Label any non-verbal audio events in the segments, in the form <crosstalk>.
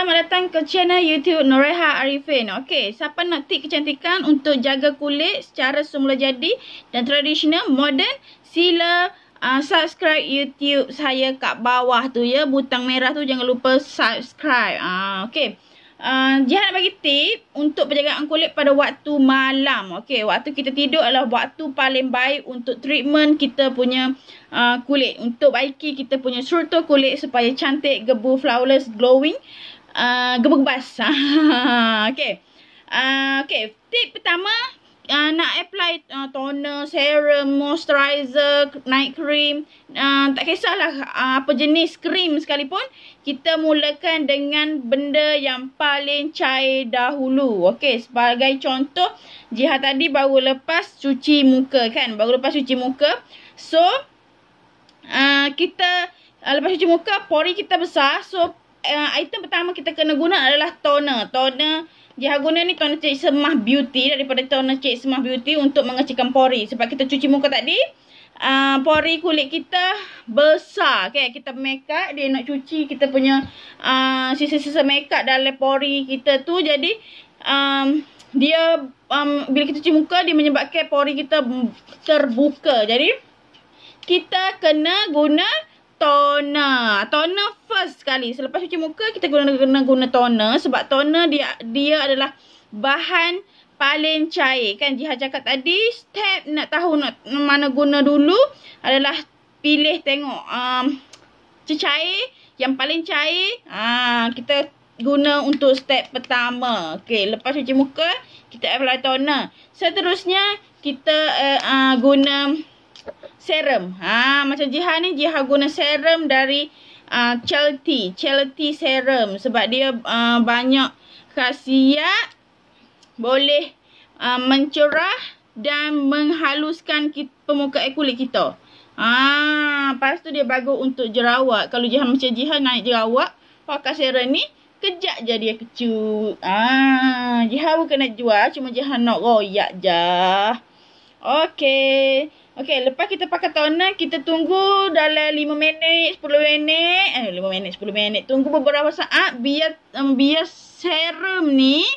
selamat datang ke channel YouTube Noreha Arifin. Okey, siapa nak tip kecantikan untuk jaga kulit secara semula jadi dan tradisional, modern, sila uh, subscribe YouTube saya kat bawah tu ya. Butang merah tu jangan lupa subscribe. Ah, uh, okey. Uh, Jihan nak bagi tip untuk penjagaan kulit pada waktu malam. Okey, waktu kita tidur adalah waktu paling baik untuk treatment kita punya uh, kulit. Untuk baiki kita punya struktur kulit supaya cantik, gebu, flawless, glowing uh, ah, gemebas. okay. <laughs> Uh, ah, okay. Ah, Tip pertama. Uh, nak apply uh, toner, serum, moisturizer, night cream. Uh, tak kisahlah uh, apa jenis krim sekalipun. Kita mulakan dengan benda yang paling cair dahulu. Okay. sebagai contoh. Jihad tadi baru lepas cuci muka kan. Baru lepas cuci muka. So, uh, kita uh, lepas cuci muka, pori kita besar. So, uh, item pertama kita kena guna adalah toner. Toner dia guna ni toner Cik Semah Beauty daripada toner Cik Semah Beauty untuk mengecikkan pori. Sebab kita cuci muka tadi, uh, pori kulit kita besar. Okay? Kita make up, dia nak cuci kita punya ah, sisa-sisa uh, make up dalam pori kita tu. Jadi, um, dia um, bila kita cuci muka, dia menyebabkan pori kita terbuka. Jadi, kita kena guna toner. Toner sekali. Selepas cuci muka, kita guna, guna guna toner sebab toner dia dia adalah bahan paling cair. Kan Jihad cakap tadi, step nak tahu nak, mana guna dulu adalah pilih tengok um, cecair yang paling cair. Ha, kita guna untuk step pertama. Okey, lepas cuci muka, kita apply toner. Seterusnya, kita uh, uh, guna serum. Ha, macam Jihad ni, Jihad guna serum dari uh, ah, Chelty charity serum sebab dia uh, banyak khasiat boleh uh, ah, mencerah dan menghaluskan permukaan kulit kita. Ah, lepas tu dia bagus untuk jerawat. Kalau jihan macam jihan naik jerawat, pakai serum ni kejak je dia kecut. Ah, jihan bukan nak jual, cuma jihan nak royak je. Okey. Okay, lepas kita pakai toner, kita tunggu dalam 5 minit, 10 minit. Eh, 5 minit, 10 minit. Tunggu beberapa saat biar um, biar serum ni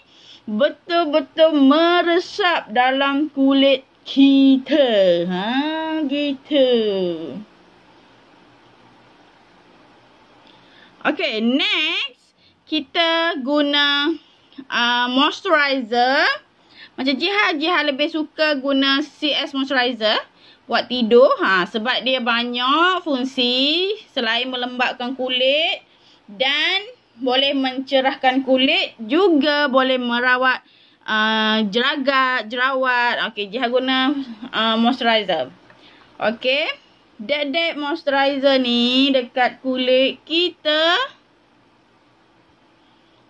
betul-betul meresap dalam kulit kita. Ha, gitu. Okay, next. Kita guna uh, moisturizer. Macam Jihad, Jihad lebih suka guna CS moisturizer. Okay buat tidur ha sebab dia banyak fungsi selain melembabkan kulit dan boleh mencerahkan kulit juga boleh merawat uh, jeragat jerawat okey jangan guna uh, moisturizer okey dead dead moisturizer ni dekat kulit kita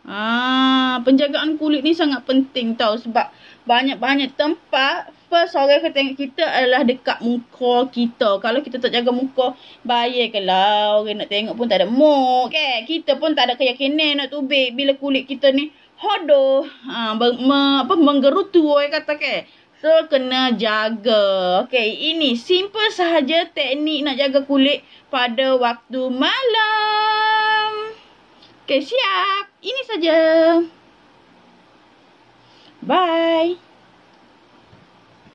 ah penjagaan kulit ni sangat penting tau sebab banyak-banyak tempat first orang akan tengok kita adalah dekat muka kita. Kalau kita tak jaga muka, bayar ke lah orang nak tengok pun tak ada muk. Okay? Kita pun tak ada keyakinan nak tubik bila kulit kita ni hodoh. Ha, ber, me, apa, menggerutu orang kata ke. Kan? So, kena jaga. Okay, ini simple sahaja teknik nak jaga kulit pada waktu malam. Okay, siap. Ini saja. Bye.